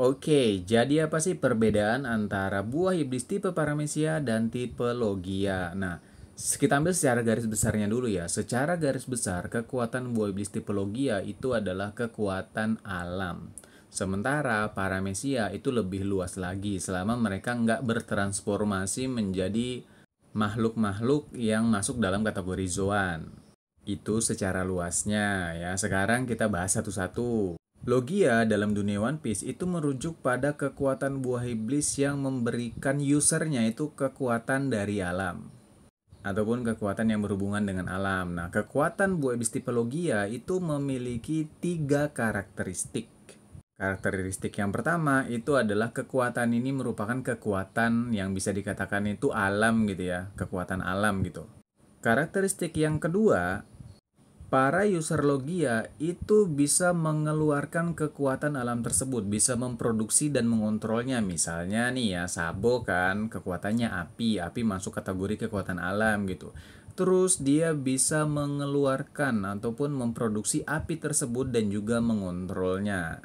Oke, jadi apa sih perbedaan antara buah iblis tipe paramesia dan tipe logia? Nah, kita ambil secara garis besarnya dulu ya. Secara garis besar, kekuatan buah iblis tipe logia itu adalah kekuatan alam. Sementara paramesia itu lebih luas lagi selama mereka nggak bertransformasi menjadi makhluk-makhluk yang masuk dalam kategori zoan. Itu secara luasnya ya. Sekarang kita bahas satu-satu. Logia dalam dunia One Piece itu merujuk pada kekuatan buah iblis yang memberikan usernya itu kekuatan dari alam ataupun kekuatan yang berhubungan dengan alam. Nah, kekuatan buah iblis tipe Logia itu memiliki tiga karakteristik. Karakteristik yang pertama itu adalah kekuatan ini merupakan kekuatan yang bisa dikatakan itu alam gitu ya, kekuatan alam gitu. Karakteristik yang kedua para user logia itu bisa mengeluarkan kekuatan alam tersebut, bisa memproduksi dan mengontrolnya. Misalnya nih ya, Sabo kan kekuatannya api, api masuk kategori kekuatan alam gitu. Terus dia bisa mengeluarkan ataupun memproduksi api tersebut dan juga mengontrolnya.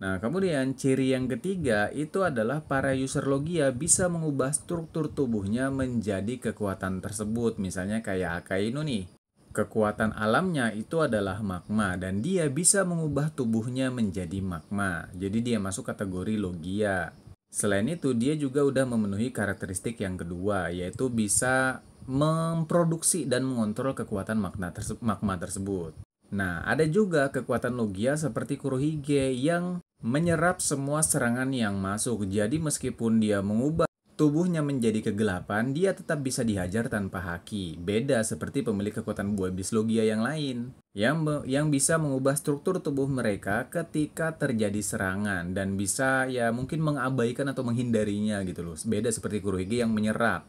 Nah, kemudian ciri yang ketiga itu adalah para user logia bisa mengubah struktur tubuhnya menjadi kekuatan tersebut. Misalnya kayak Akainu nih, Kekuatan alamnya itu adalah magma dan dia bisa mengubah tubuhnya menjadi magma. Jadi dia masuk kategori logia. Selain itu dia juga udah memenuhi karakteristik yang kedua yaitu bisa memproduksi dan mengontrol kekuatan magma, terse magma tersebut. Nah, ada juga kekuatan logia seperti Kurohige yang menyerap semua serangan yang masuk. Jadi meskipun dia mengubah tubuhnya menjadi kegelapan, dia tetap bisa dihajar tanpa haki. Beda seperti pemilik kekuatan buah bislogia yang lain, yang yang bisa mengubah struktur tubuh mereka ketika terjadi serangan dan bisa ya mungkin mengabaikan atau menghindarinya gitu loh. Beda seperti Kurohige yang menyerap.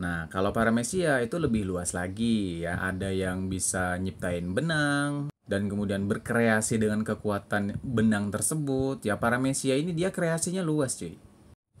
Nah, kalau para mesia itu lebih luas lagi ya. Ada yang bisa nyiptain benang, dan kemudian berkreasi dengan kekuatan benang tersebut ya para mesia ini dia kreasinya luas cuy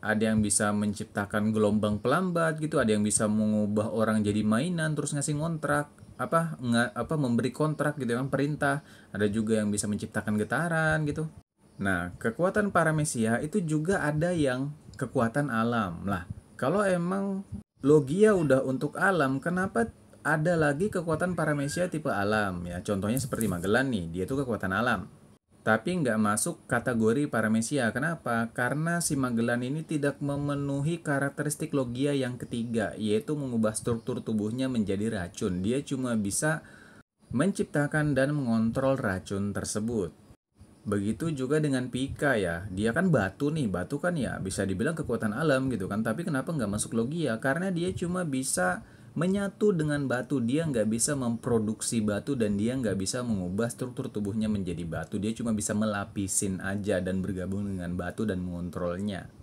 ada yang bisa menciptakan gelombang pelambat gitu ada yang bisa mengubah orang jadi mainan terus ngasih kontrak apa nggak apa memberi kontrak gitu kan perintah ada juga yang bisa menciptakan getaran gitu nah kekuatan para mesia itu juga ada yang kekuatan alam lah kalau emang logia udah untuk alam kenapa ada lagi kekuatan para mesia tipe alam ya contohnya seperti Magelan nih dia tuh kekuatan alam tapi nggak masuk kategori paramesia. Kenapa? Karena si Magellan ini tidak memenuhi karakteristik logia yang ketiga, yaitu mengubah struktur tubuhnya menjadi racun. Dia cuma bisa menciptakan dan mengontrol racun tersebut. Begitu juga dengan Pika ya, dia kan batu nih, batu kan ya bisa dibilang kekuatan alam gitu kan, tapi kenapa nggak masuk logia? Karena dia cuma bisa menyatu dengan batu dia nggak bisa memproduksi batu dan dia nggak bisa mengubah struktur tubuhnya menjadi batu dia cuma bisa melapisin aja dan bergabung dengan batu dan mengontrolnya